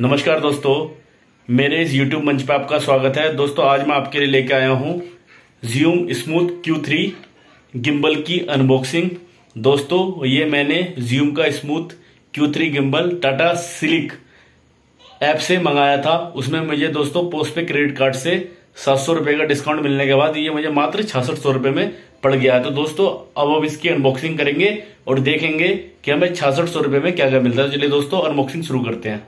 नमस्कार दोस्तों मेरे इस YouTube मंच पर आपका स्वागत है दोस्तों आज मैं आपके लिए लेके आया हूँ ज्यूम स्मूथ Q3 गिम्बल की अनबॉक्सिंग दोस्तों ये मैंने ज्यूम का स्मूथ Q3 गिम्बल टाटा सिलिक ऐप से मंगाया था उसमें मुझे दोस्तों पोस्ट पे क्रेडिट कार्ड से सात सौ रुपये का डिस्काउंट मिलने के बाद ये मुझे मात्र छियासठ सौ रुपये में पड़ गया है तो दोस्तों अब हम इसकी अनबॉक्सिंग करेंगे और देखेंगे कि हमें छियासठ सौ रुपये में क्या क्या मिलता है तो चलिए दोस्तों अनबॉक्सिंग शुरू करते हैं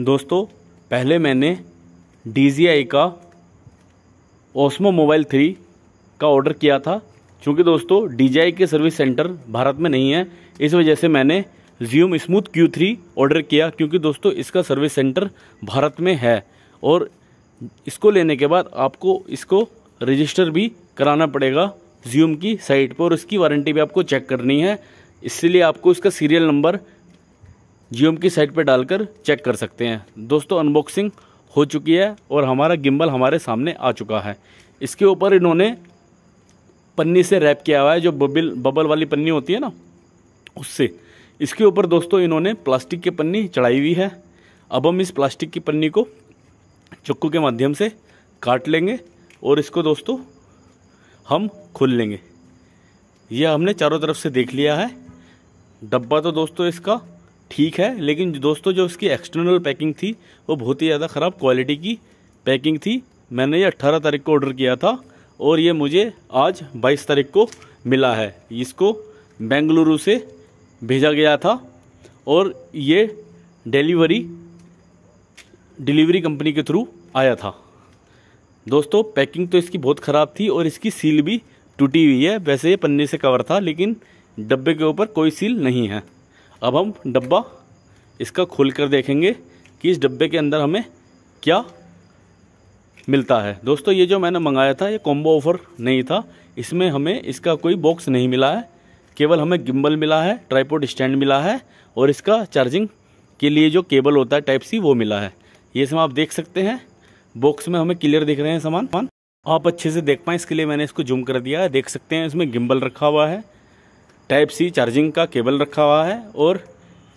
दोस्तों पहले मैंने डी का ओस्मो मोबाइल थ्री का ऑर्डर किया था क्योंकि दोस्तों डी के सर्विस सेंटर भारत में नहीं है इस वजह से मैंने Zhiyun smooth Q three order किया क्योंकि दोस्तों इसका सर्विस सेंटर भारत में है और इसको लेने के बाद आपको इसको रजिस्टर भी कराना पड़ेगा जियोम की साइट पर और इसकी वारंटी भी आपको चेक करनी है इसलिए आपको इसका सीरियल नंबर जियोम की साइट पर डालकर चेक कर सकते हैं दोस्तों अनबॉक्सिंग हो चुकी है और हमारा गिम्बल हमारे सामने आ चुका है इसके ऊपर इन्होंने पन्नी से रैप किया हुआ है जो बबिल बबल वाली पन्नी होती है ना उससे इसके ऊपर दोस्तों इन्होंने प्लास्टिक की पन्नी चढ़ाई हुई है अब हम इस प्लास्टिक की पन्नी को चक्कू के माध्यम से काट लेंगे और इसको दोस्तों हम खोल लेंगे यह हमने चारों तरफ से देख लिया है डब्बा तो दोस्तों इसका ठीक है लेकिन दोस्तों जो उसकी एक्सटर्नल पैकिंग थी वो बहुत ही ज़्यादा ख़राब क्वालिटी की पैकिंग थी मैंने ये अट्ठारह तारीख को ऑर्डर किया था और ये मुझे आज बाईस तारीख को मिला है इसको बेंगलुरु से भेजा गया था और ये डिलीवरी डिलीवरी कंपनी के थ्रू आया था दोस्तों पैकिंग तो इसकी बहुत ख़राब थी और इसकी सील भी टूटी हुई है वैसे ये पन्ने से कवर था लेकिन डब्बे के ऊपर कोई सील नहीं है अब हम डब्बा इसका खोल कर देखेंगे कि इस डब्बे के अंदर हमें क्या मिलता है दोस्तों ये जो मैंने मंगाया था ये कॉम्बो ऑफ़र नहीं था इसमें हमें इसका कोई बॉक्स नहीं मिला है केवल हमें गिम्बल मिला है ट्राईपोर्ट स्टैंड मिला है और इसका चार्जिंग के लिए जो केबल होता है टाइप सी वो मिला है ये सब आप देख सकते हैं बॉक्स में हमें क्लियर दिख रहे हैं सामान आप अच्छे से देख पाएं इसके लिए मैंने इसको जूम कर दिया है देख सकते हैं इसमें गिम्बल रखा हुआ है टाइप सी चार्जिंग का केबल रखा हुआ है और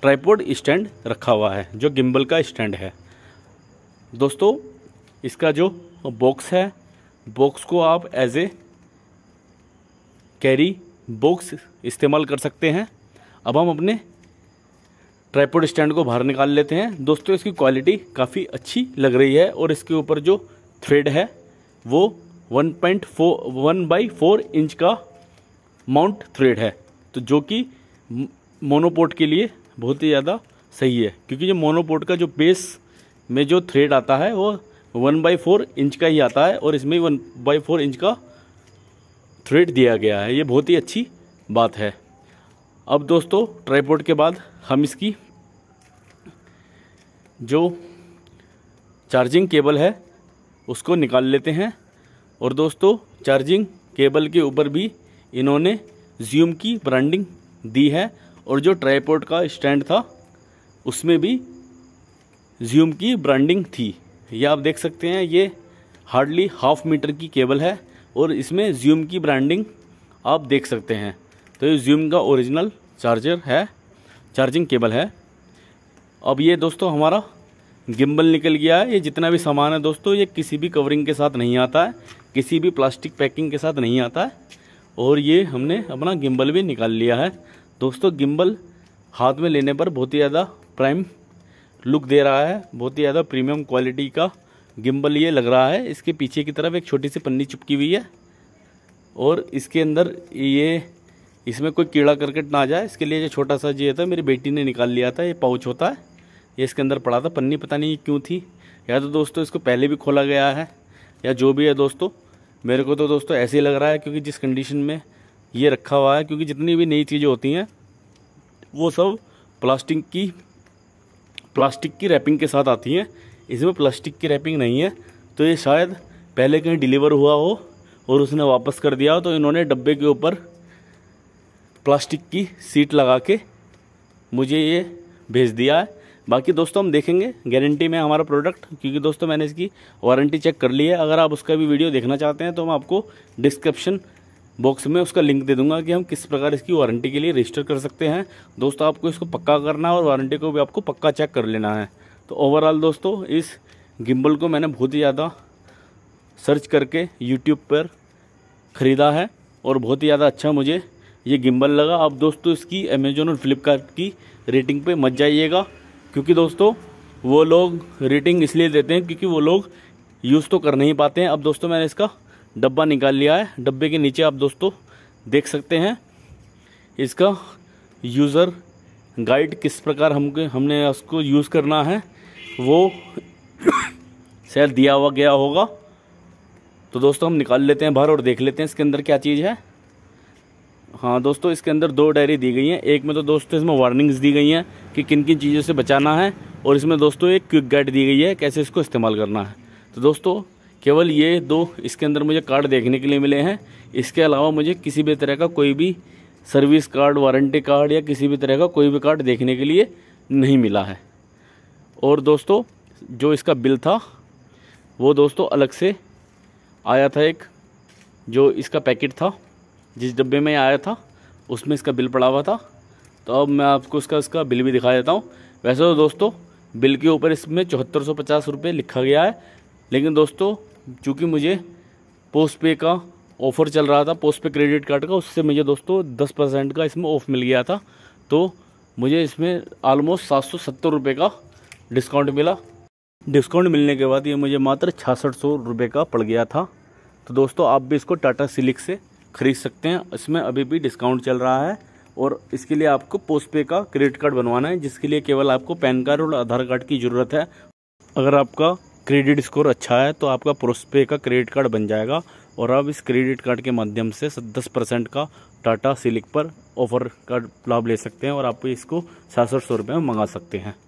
ट्राईपोड स्टैंड रखा हुआ है जो गिम्बल का स्टैंड है दोस्तों इसका जो बॉक्स है बॉक्स को आप एज ए कैरी बॉक्स इस्तेमाल कर सकते हैं अब हम अपने ट्राईपोड स्टैंड को बाहर निकाल लेते हैं दोस्तों इसकी क्वालिटी काफ़ी अच्छी लग रही है और इसके ऊपर जो थ्रेड है वो one point four one by four inch का माउंट थ्रेड है तो जो कि मोनोपोर्ट के लिए बहुत ही ज़्यादा सही है क्योंकि जो मोनोपोर्ट का जो बेस में जो थ्रेड आता है वो वन बाई फोर इंच का ही आता है और इसमें वन बाई फोर इंच का थ्रेड दिया गया है ये बहुत ही अच्छी बात है अब दोस्तों ट्राईपोर्ट के बाद हम इसकी जो चार्जिंग केबल है उसको निकाल लेते हैं और दोस्तों चार्जिंग केबल के ऊपर भी इन्होंने ज्यूम की ब्रांडिंग दी है और जो ट्राईपोर्ट का स्टैंड था उसमें भी ज्यूम की ब्रांडिंग थी ये आप देख सकते हैं ये हार्डली हाफ मीटर की केबल है और इसमें ज्यूम की ब्रांडिंग आप देख सकते हैं तो ये ज्यूम का ओरिजिनल चार्जर है चार्जिंग केबल है अब ये दोस्तों हमारा गिम्बल निकल गया है ये जितना भी सामान है दोस्तों ये किसी भी कवरिंग के साथ नहीं आता है किसी भी प्लास्टिक पैकिंग के साथ नहीं आता है और ये हमने अपना गिम्बल भी निकाल लिया है दोस्तों गिम्बल हाथ में लेने पर बहुत ही ज़्यादा प्राइम लुक दे रहा है बहुत ही ज़्यादा प्रीमियम क्वालिटी का गिम्बल ये लग रहा है इसके पीछे की तरफ एक छोटी सी पन्नी चिपकी हुई है और इसके अंदर ये इसमें कोई कीड़ा करकट ना आ जाए इसके लिए जो छोटा सा जी था मेरी बेटी ने निकाल लिया था ये पाउच होता है ये इसके अंदर पड़ा था पन्नी पता नहीं क्यों थी या तो दोस्तों इसको पहले भी खोला गया है या जो भी है दोस्तों मेरे को तो दोस्तों ऐसे ही लग रहा है क्योंकि जिस कंडीशन में ये रखा हुआ है क्योंकि जितनी भी नई चीज़ें होती हैं वो सब प्लास्टिक की प्लास्टिक की रैपिंग के साथ आती हैं इसमें प्लास्टिक की रैपिंग नहीं है तो ये शायद पहले कहीं डिलीवर हुआ हो और उसने वापस कर दिया हो तो इन्होंने डब्बे के ऊपर प्लास्टिक की सीट लगा के मुझे ये भेज दिया है बाकी दोस्तों हम देखेंगे गारंटी में हमारा प्रोडक्ट क्योंकि दोस्तों मैंने इसकी वारंटी चेक कर ली है अगर आप उसका भी वीडियो देखना चाहते हैं तो मैं आपको डिस्क्रिप्शन बॉक्स में उसका लिंक दे दूंगा कि हम किस प्रकार इसकी वारंटी के लिए रजिस्टर कर सकते हैं दोस्तों आपको इसको पक्का करना है और वारंटी को भी आपको पक्का चेक कर लेना है तो ओवरऑल दोस्तों इस गिम्बल को मैंने बहुत ही ज़्यादा सर्च करके यूट्यूब पर ख़रीदा है और बहुत ही ज़्यादा अच्छा मुझे ये गिम्बल लगा आप दोस्तों इसकी अमेजोन और फ्लिपकार्ट की रेटिंग पर मत जाइएगा क्योंकि दोस्तों वो लोग रेटिंग इसलिए देते हैं क्योंकि वो लोग यूज़ तो कर नहीं पाते हैं अब दोस्तों मैंने इसका डब्बा निकाल लिया है डब्बे के नीचे आप दोस्तों देख सकते हैं इसका यूज़र गाइड किस प्रकार हम हमने उसको यूज़ करना है वो शायद दिया हुआ गया होगा तो दोस्तों हम निकाल लेते हैं बाहर और देख लेते हैं इसके अंदर क्या चीज़ है हाँ दोस्तों इसके अंदर दो डायरी दी गई हैं एक में तो दोस्तों इसमें वार्निंग्स दी गई हैं कि किन किन चीज़ों से बचाना है और इसमें दोस्तों एक क्विक गाइड दी गई है कैसे इसको इस्तेमाल करना है तो दोस्तों केवल ये दो इसके अंदर मुझे कार्ड देखने के लिए मिले हैं इसके अलावा मुझे किसी भी तरह का कोई भी सर्विस कार्ड वारंटी कार्ड या किसी भी तरह का कोई भी कार्ड देखने के लिए नहीं मिला है और दोस्तों जो इसका बिल था वो दोस्तों अलग से आया था एक जो इसका पैकेट था जिस डब्बे में आया था उसमें इसका बिल पड़ा हुआ था तो अब मैं आपको इसका इसका बिल भी दिखा देता हूँ वैसे तो दोस्तों बिल के ऊपर इसमें चौहत्तर सौ पचास रुपये लिखा गया है लेकिन दोस्तों चूँकि मुझे पोस्ट पे का ऑफ़र चल रहा था पोस्ट पे क्रेडिट कार्ड का उससे मुझे दोस्तों दस परसेंट का इसमें ऑफ़ मिल गया था तो मुझे इसमें आलमोस्ट सात सौ सत्तर रुपये का डिस्काउंट मिला डिस्काउंट मिलने के बाद ये मुझे मात्र छियासठ सौ रुपये का पड़ गया था तो दोस्तों आप भी इसको टाटा सिलिक से खरीद सकते हैं इसमें अभी भी डिस्काउंट चल रहा है और इसके लिए आपको पोस्ट पे का क्रेडिट कार्ड बनवाना है जिसके लिए केवल आपको पैन कार्ड और आधार कार्ड की ज़रूरत है अगर आपका क्रेडिट स्कोर अच्छा है तो आपका पोस्ट पे का क्रेडिट कार्ड बन जाएगा और आप इस क्रेडिट कार्ड के माध्यम से दस परसेंट का टाटा सिलिक पर ऑफर का लाभ ले सकते हैं और आप इसको सात सौ रुपये में मंगा सकते हैं